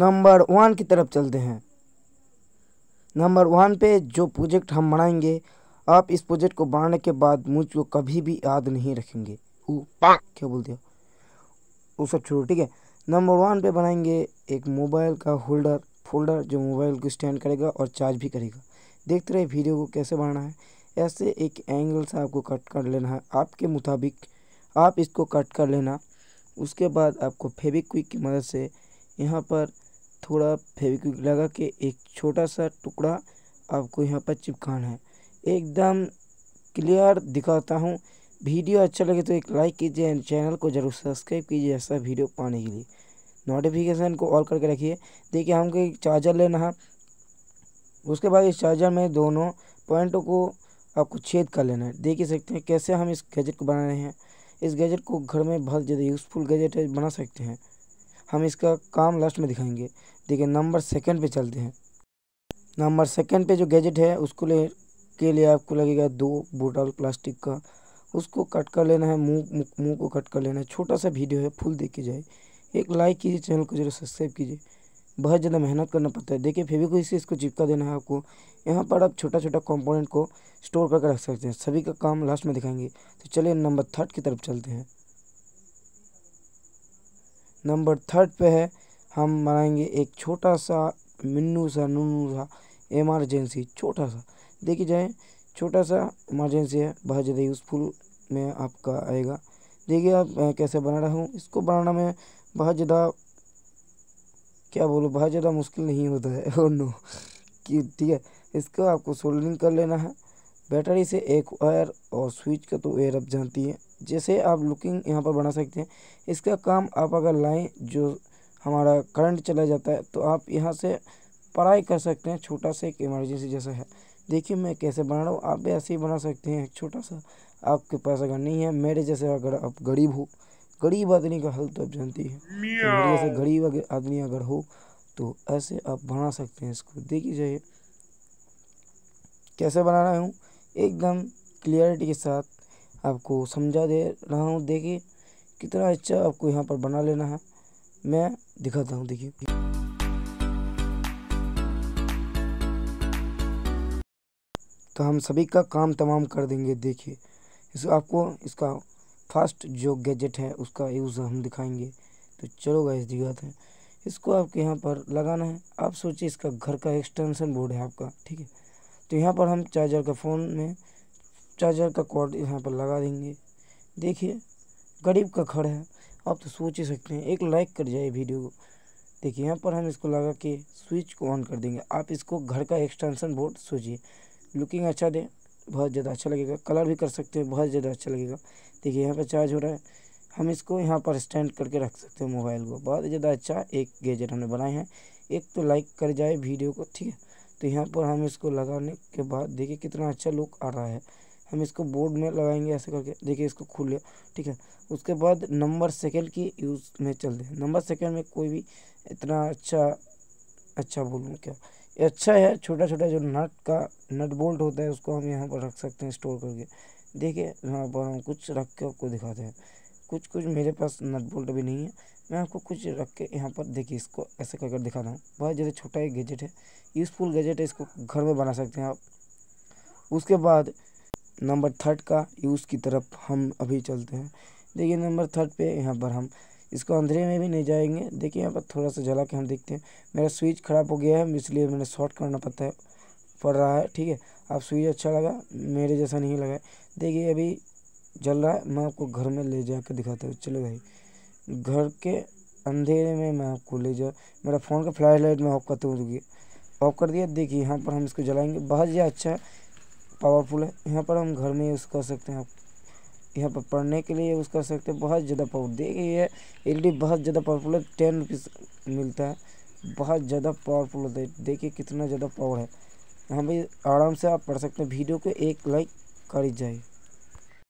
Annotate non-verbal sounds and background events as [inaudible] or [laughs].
number one की तरफ चलते हैं नंबर वन पे जो प्रोजेक्ट हम बनाएंगे आप इस प्रोजेक्ट को बनाने के बाद मुझको कभी भी याद नहीं रखेंगे वो क्या बोलते हो वो सब छोड़ो ठीक है नंबर वन पे बनाएंगे एक मोबाइल का होल्डर फोल्डर जो मोबाइल को स्टैंड करेगा और चार्ज भी करेगा देखते रहे वीडियो को कैसे बनाना है ऐसे एक एंगल से आपको कट कर लेना है आपके मुताबिक आप इसको कट कर लेना उसके बाद आपको फेविक क्विक की मदद से यहाँ पर थोड़ा फेविक्विक लगा के एक छोटा सा टुकड़ा आपको यहाँ पर चिपकाना है एकदम क्लियर दिखाता हूँ वीडियो अच्छा लगे तो एक लाइक कीजिए एंड चैनल को जरूर सब्सक्राइब कीजिए ऐसा वीडियो पाने के लिए नोटिफिकेशन को ऑल करके रखिए देखिए हमको एक चार्जर लेना है उसके बाद इस चार्जर में दोनों पॉइंटों को आपको छेद कर लेना है देख ही सकते हैं कैसे हम इस गैजेट को बना रहे हैं इस गैजेट को घर में बहुत ज़्यादा यूज़फुल गैजेट बना सकते हैं हम इसका काम लास्ट में दिखाएंगे देखिए नंबर सेकंड पे चलते हैं नंबर सेकंड पे जो गैजेट है उसको ले के लिए आपको लगेगा दो बोटल प्लास्टिक का उसको कट कर लेना है मुंह मुंह को कट कर लेना है छोटा सा वीडियो है फुल देख के जाए एक लाइक कीजिए चैनल को जरूर सब्सक्राइब कीजिए बहुत ज़्यादा मेहनत करना पड़ता है देखिए फेविको इसे इसको चिपका देना है आपको यहाँ पर आप छोटा छोटा कंपोनेंट को स्टोर करके रख सकते हैं सभी का काम लास्ट में दिखाएंगे तो चलिए नंबर थर्ड की तरफ चलते हैं नंबर थर्ड पे है हम बनाएंगे एक छोटा सा मिन्नू सा नूनू सा इमरजेंसी छोटा सा देखिए जाए छोटा सा इमरजेंसी है बहुत ज़्यादा यूज़फुल में आपका आएगा देखिए आप कैसे बना रहा हूँ इसको बनाना में बहुत ज़्यादा क्या बोलो बहुत ज़्यादा मुश्किल नहीं होता है और [laughs] नो कि ठीक है इसको आपको सोल्डरिंग कर लेना है बैटरी से एक वायर और स्विच का तो वेयर आप जानती है जैसे आप लुकिंग यहाँ पर बना सकते हैं इसका काम आप अगर लाएँ जो हमारा करंट चला जाता है तो आप यहाँ से पढ़ाई कर सकते हैं छोटा सा एक इमरजेंसी जैसा है देखिए मैं कैसे बना रहा हूँ आप भी ऐसे ही बना सकते हैं छोटा सा आपके पास अगर नहीं है मेरे जैसे अगर आप गरीब हो गरीब आदमी का हल तो आप जानती है तो जैसे गरीब आदमी अगर हो तो ऐसे आप बना सकते हैं इसको देखिए जाइए कैसे बना रहा हूँ एकदम क्लियरिटी के साथ आपको समझा दे रहा हूँ देखिए कितना अच्छा आपको यहाँ पर बना लेना है मैं दिखाता हूँ देखिए तो हम सभी का काम तमाम कर देंगे देखिए इस आपको इसका फास्ट जो गैजेट है उसका यूज़ हम दिखाएंगे तो चलो गाइस दिखाते हैं इसको आपके यहाँ पर लगाना है आप सोचिए इसका घर का एक्सटेंशन बोर्ड है आपका ठीक है तो यहाँ पर हम चार्जर का फ़ोन में चार्जर का कॉर्ड यहाँ पर लगा देंगे देखिए गरीब का खड़ है आप तो सोच ही सकते हैं एक लाइक कर जाए वीडियो को देखिए यहाँ पर हम इसको लगा के स्विच को ऑन कर देंगे आप इसको घर का एक्सटेंशन बोर्ड सोचिए लुकिंग अच्छा दें बहुत ज़्यादा अच्छा लगेगा कलर भी कर सकते हैं बहुत ज़्यादा अच्छा लगेगा देखिए यहाँ पर चार्ज हो रहा है हम इसको यहाँ पर स्टैंड करके रख सकते हैं मोबाइल को बहुत ज़्यादा अच्छा एक गेजेट हमने बनाए हैं एक तो लाइक कर जाए वीडियो को ठीक है तो यहाँ पर हम इसको लगाने के बाद देखिए कितना अच्छा लुक आ रहा है हम इसको बोर्ड में लगाएंगे ऐसे करके देखिए इसको खुल लिया ठीक है उसके बाद नंबर सेकेंड की यूज़ में चलते दे नंबर सेकेंड में कोई भी इतना अच्छा अच्छा बोलूँ क्या ये अच्छा है छोटा छोटा जो नट का नट बोल्ट होता है उसको हम यहाँ पर रख सकते हैं स्टोर करके देखिए यहाँ पर हम कुछ रख के आपको दिखाते हैं कुछ कुछ मेरे पास नट बोल्ट भी नहीं है मैं आपको कुछ रख के यहाँ पर देखिए इसको ऐसे करके दिखा रहा हूँ बहुत ज़्यादा छोटा एक गैजेट है यूज़फुल गैजेट है इसको घर में बना सकते हैं आप उसके बाद नंबर थर्ड का यूज़ की तरफ हम अभी चलते हैं देखिए नंबर थर्ड पे यहाँ पर हम इसको अंधेरे में भी नहीं जाएंगे देखिए यहाँ पर थोड़ा सा जला के हम देखते हैं मेरा स्विच खराब हो गया है इसलिए मैंने शॉर्ट करना पड़ता है पड़ रहा है ठीक है आप स्विच अच्छा लगा मेरे जैसा नहीं लगा देखिए अभी जल रहा है मैं आपको घर में ले जा कर दिखाता हूँ चलो भाई घर के अंधेरे में मैं आपको ले जा मेरा फ़ोन का फ्लैश लाइट में ऑफ करते हुए ऑफ कर दिया देखिए यहाँ पर हम इसको जलाएंगे बहुत ज़्यादा अच्छा है पावरफुल है यहाँ पर हम घर में यूज़ कर सकते हैं यहाँ पर पढ़ने के लिए यूज़ कर सकते हैं बहुत ज़्यादा पावर देखिए ये एल बहुत ज़्यादा पावरफुल है टेन रुपीज़ मिलता है बहुत ज़्यादा पावरफुल होता है देखिए कितना ज़्यादा पावर है यहाँ पर आराम से आप पढ़ सकते हैं वीडियो को एक लाइक कर जाए